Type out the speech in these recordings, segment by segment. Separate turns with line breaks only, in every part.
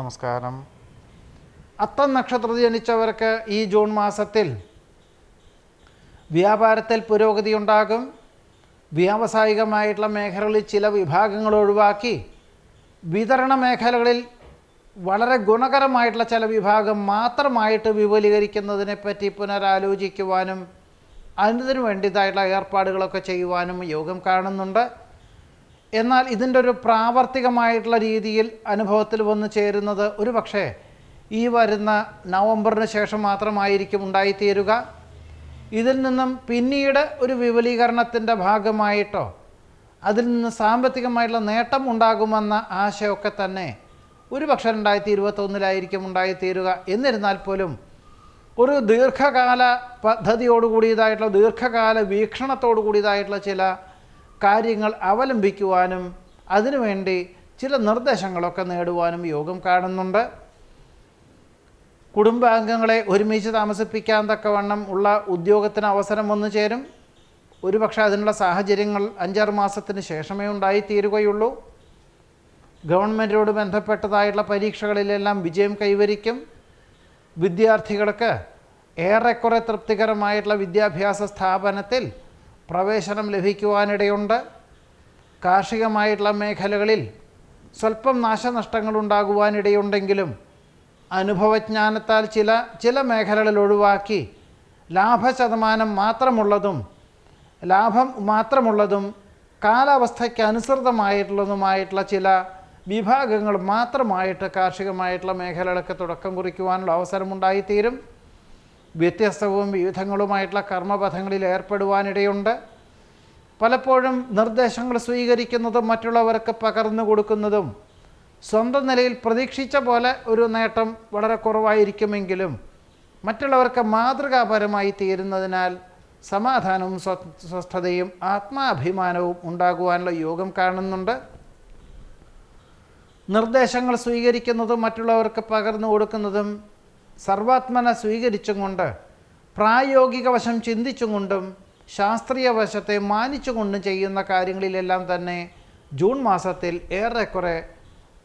നമസ്കാരം അത്തം നക്ഷത്രത്തിൽ ജനിച്ചവർക്ക് ഈ ജൂൺ മാസത്തിൽ വ്യാപാരത്തിൽ പുരോഗതി ഉണ്ടാകും വ്യാവസായികമായിട്ടുള്ള മേഖലകളിൽ ചില വിഭാഗങ്ങൾ ഒഴിവാക്കി വിതരണ മേഖലകളിൽ വളരെ ഗുണകരമായിട്ടുള്ള ചില വിഭാഗം മാത്രമായിട്ട് പറ്റി പുനരാലോചിക്കുവാനും അതിനു വേണ്ടിയതായിട്ടുള്ള ഏർപ്പാടുകളൊക്കെ ചെയ്യുവാനും യോഗം കാണുന്നുണ്ട് എന്നാൽ ഇതിൻ്റെ ഒരു പ്രാവർത്തികമായിട്ടുള്ള രീതിയിൽ അനുഭവത്തിൽ വന്നു ചേരുന്നത് ഒരു പക്ഷേ ഈ വരുന്ന നവംബറിന് ശേഷം മാത്രമായിരിക്കും ഉണ്ടായിത്തീരുക ഇതിൽ നിന്നും പിന്നീട് ഒരു വിപുലീകരണത്തിൻ്റെ ഭാഗമായിട്ടോ അതിൽ നിന്ന് സാമ്പത്തികമായിട്ടുള്ള നേട്ടം ഉണ്ടാകുമെന്ന ആശയമൊക്കെ തന്നെ ഒരു പക്ഷേ രണ്ടായിരത്തി ഇരുപത്തൊന്നിലായിരിക്കും ഉണ്ടായിത്തീരുക എന്നിരുന്നാൽ പോലും ഒരു ദീർഘകാല പദ്ധതിയോട് കൂടിയതായിട്ടുള്ള ദീർഘകാല വീക്ഷണത്തോടു കൂടിയതായിട്ടുള്ള ചില കാര്യങ്ങൾ അവലംബിക്കുവാനും അതിനുവേണ്ടി ചില നിർദ്ദേശങ്ങളൊക്കെ നേടുവാനും യോഗം കാണുന്നുണ്ട് കുടുംബാംഗങ്ങളെ ഒരുമിച്ച് താമസിപ്പിക്കാൻ തക്കവണ്ണം ഉള്ള ഉദ്യോഗത്തിന് അവസരം വന്നു ചേരും ഒരുപക്ഷെ അതിനുള്ള സാഹചര്യങ്ങൾ അഞ്ചാറ് മാസത്തിന് ശേഷമേ ഉണ്ടായിത്തീരുകയുള്ളൂ ഗവൺമെൻറ്റിനോട് ബന്ധപ്പെട്ടതായിട്ടുള്ള പരീക്ഷകളിലെല്ലാം വിജയം കൈവരിക്കും വിദ്യാർത്ഥികൾക്ക് ഏറെക്കുറെ തൃപ്തികരമായിട്ടുള്ള വിദ്യാഭ്യാസ സ്ഥാപനത്തിൽ പ്രവേശനം ലഭിക്കുവാനിടയുണ്ട് കാർഷികമായിട്ടുള്ള മേഖലകളിൽ സ്വല്പം ഉണ്ടാകുവാനിടയുണ്ടെങ്കിലും അനുഭവജ്ഞാനത്താൽ ചില ചില മേഖലകളിൽ ഒഴിവാക്കി ലാഭശതമാനം മാത്രമുള്ളതും ലാഭം മാത്രമുള്ളതും കാലാവസ്ഥയ്ക്ക് അനുസൃതമായിട്ടുള്ളതുമായിട്ടുള്ള ചില വിഭാഗങ്ങൾ മാത്രമായിട്ട് കാർഷികമായിട്ടുള്ള മേഖലകളൊക്കെ തുടക്കം കുറിക്കുവാനുള്ള അവസരമുണ്ടായിത്തീരും വ്യത്യസ്തവും വിവിധങ്ങളുമായിട്ടുള്ള കർമ്മപഥങ്ങളിൽ ഏർപ്പെടുവാനിടയുണ്ട് പലപ്പോഴും നിർദ്ദേശങ്ങൾ സ്വീകരിക്കുന്നതും മറ്റുള്ളവർക്ക് പകർന്നു കൊടുക്കുന്നതും സ്വന്തം നിലയിൽ പ്രതീക്ഷിച്ച പോലെ ഒരു നേട്ടം വളരെ കുറവായിരിക്കുമെങ്കിലും മറ്റുള്ളവർക്ക് മാതൃകാപരമായി തീരുന്നതിനാൽ സമാധാനവും സ്വസ്ഥതയും ആത്മാഭിമാനവും ഉണ്ടാകുവാനുള്ള യോഗം കാണുന്നുണ്ട് നിർദ്ദേശങ്ങൾ സ്വീകരിക്കുന്നതും മറ്റുള്ളവർക്ക് പകർന്നു കൊടുക്കുന്നതും സർവാത്മന സ്വീകരിച്ചും കൊണ്ട് പ്രായോഗിക വശം ചിന്തിച്ചും കൊണ്ടും ശാസ്ത്രീയ വശത്തെ മാനിച്ചുകൊണ്ടും ചെയ്യുന്ന കാര്യങ്ങളിലെല്ലാം തന്നെ ജൂൺ മാസത്തിൽ ഏറെക്കുറെ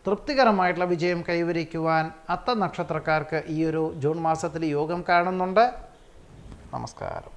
തൃപ്തികരമായിട്ടുള്ള വിജയം കൈവരിക്കുവാൻ അത്ത നക്ഷത്രക്കാർക്ക് ഈ ഒരു ജൂൺ മാസത്തിൽ യോഗം കാണുന്നുണ്ട് നമസ്കാരം